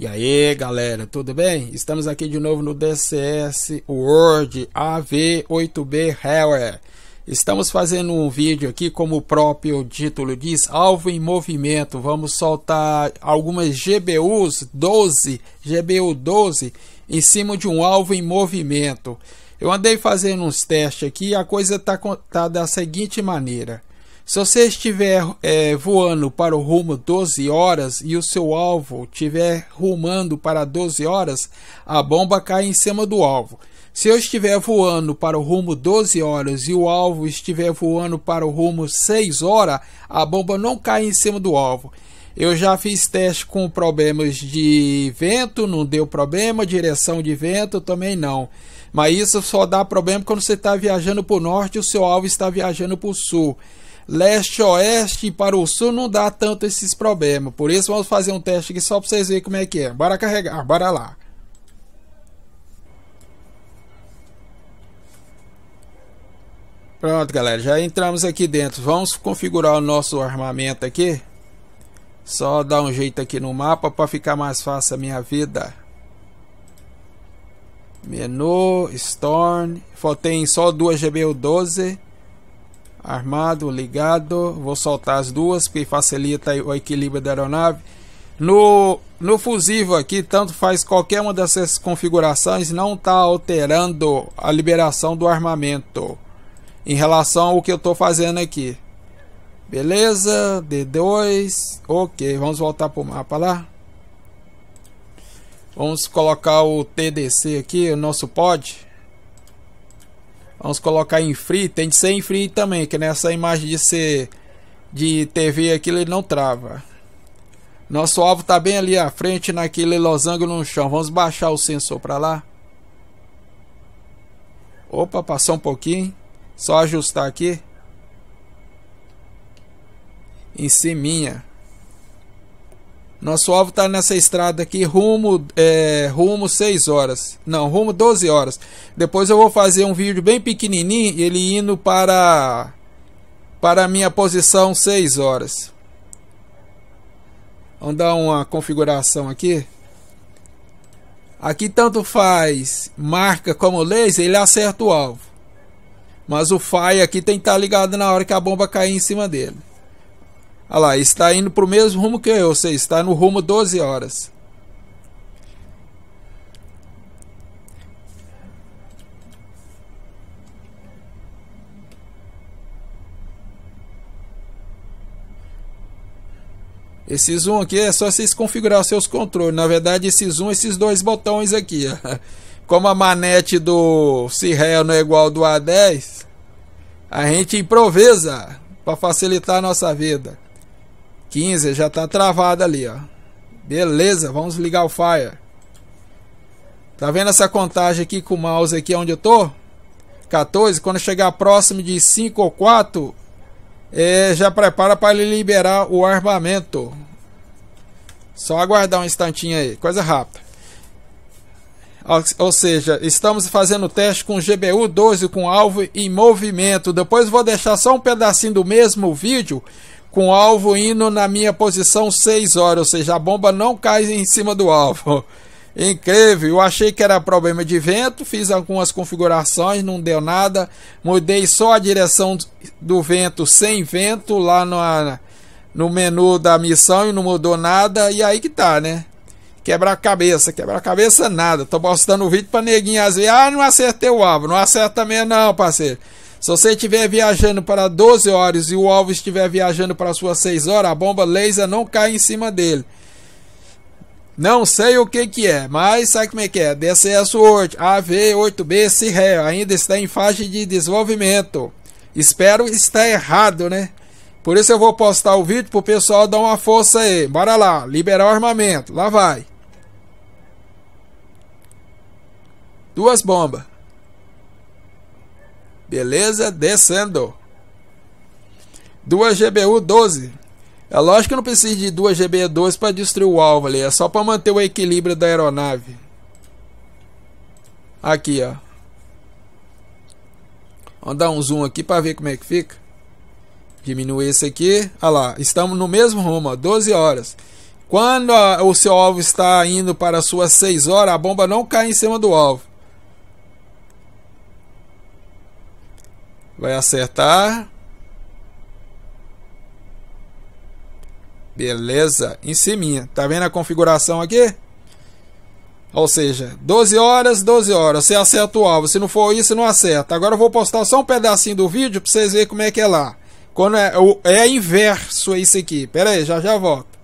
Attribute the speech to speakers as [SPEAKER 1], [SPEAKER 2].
[SPEAKER 1] E aí galera, tudo bem? Estamos aqui de novo no DCS World AV8B Hellware. Estamos fazendo um vídeo aqui, como o próprio título diz, alvo em movimento. Vamos soltar algumas GBUs 12, GBU 12, em cima de um alvo em movimento. Eu andei fazendo uns testes aqui e a coisa está contada tá da seguinte maneira. Se você estiver é, voando para o rumo 12 horas e o seu alvo estiver rumando para 12 horas, a bomba cai em cima do alvo. Se eu estiver voando para o rumo 12 horas e o alvo estiver voando para o rumo 6 horas, a bomba não cai em cima do alvo. Eu já fiz teste com problemas de vento, não deu problema, direção de vento também não. Mas isso só dá problema quando você está viajando para o norte e o seu alvo está viajando para o sul leste-oeste para o sul não dá tanto esses problemas. Por isso vamos fazer um teste aqui só para vocês verem como é que é. Bora carregar, ah, bora lá. Pronto, galera, já entramos aqui dentro. Vamos configurar o nosso armamento aqui. Só dar um jeito aqui no mapa para ficar mais fácil a minha vida. Menu, Storm. Tem só duas GBU 12 armado, ligado. Vou soltar as duas, que facilita o equilíbrio da aeronave. No, no fusível aqui, tanto faz qualquer uma dessas configurações, não está alterando a liberação do armamento em relação ao que eu estou fazendo aqui. Beleza, D2, ok, vamos voltar para o mapa lá. Vamos colocar o TDC aqui, o nosso pod. Vamos colocar em free, tem de ser em free também, que nessa imagem de ser de TV aquilo ele não trava. Nosso alvo está bem ali à frente naquele losango no chão. Vamos baixar o sensor para lá. Opa, passou um pouquinho. Só ajustar aqui. Em cima. Nosso alvo está nessa estrada aqui, rumo, é, rumo 6 horas. Não, rumo 12 horas. Depois eu vou fazer um vídeo bem pequenininho, ele indo para para a minha posição 6 horas. Vamos dar uma configuração aqui. Aqui tanto faz marca como laser, ele acerta o alvo. Mas o fire aqui tem que estar tá ligado na hora que a bomba cair em cima dele. Olha lá, está indo para o mesmo rumo que eu, ou seja, está no rumo 12 horas. Esse zoom aqui é só vocês configurar os seus controles. Na verdade, esse zoom, esses dois botões aqui. Ó. Como a manete do Cirrel não é igual ao do A10, a gente improvisa para facilitar a nossa vida. 15, já tá travada ali, ó. Beleza, vamos ligar o Fire. Tá vendo essa contagem aqui com o mouse aqui onde eu tô? 14, quando chegar próximo de 5 ou 4, é, já prepara para ele liberar o armamento. Só aguardar um instantinho aí, coisa rápida. Ou seja, estamos fazendo o teste com GBU 12 com alvo em movimento. Depois vou deixar só um pedacinho do mesmo vídeo com o alvo indo na minha posição 6 horas, ou seja, a bomba não cai em cima do alvo. Incrível, eu achei que era problema de vento, fiz algumas configurações, não deu nada. Mudei só a direção do vento sem vento lá no, no menu da missão e não mudou nada. E aí que tá, né? Quebra-cabeça, quebra-cabeça nada. Tô postando o vídeo pra neguinhas às Ah, não acertei o alvo, não acerta mesmo, não, parceiro. Se você estiver viajando para 12 horas e o alvo estiver viajando para suas 6 horas, a bomba laser não cai em cima dele. Não sei o que que é, mas sabe como é que é? dcs World av AV-8B, CIRRE, ainda está em fase de desenvolvimento. Espero estar errado, né? Por isso eu vou postar o vídeo para o pessoal dar uma força aí. Bora lá, liberar o armamento, lá vai. Duas bombas. Beleza? Descendo. 2 GBU 12. É lógico que não precisa de 2 GBU 12 para destruir o alvo ali. É só para manter o equilíbrio da aeronave. Aqui, ó. Vamos dar um zoom aqui para ver como é que fica. Diminuir esse aqui. Olha lá, estamos no mesmo rumo, ó, 12 horas. Quando o seu alvo está indo para suas 6 horas, a bomba não cai em cima do alvo. Vai acertar. Beleza, em cima. Tá vendo a configuração aqui? Ou seja, 12 horas, 12 horas. Você acerta o alvo. Se não for isso, não acerta. Agora eu vou postar só um pedacinho do vídeo para vocês verem como é que é lá. Quando é, é inverso isso aqui. Pera aí, já já volto.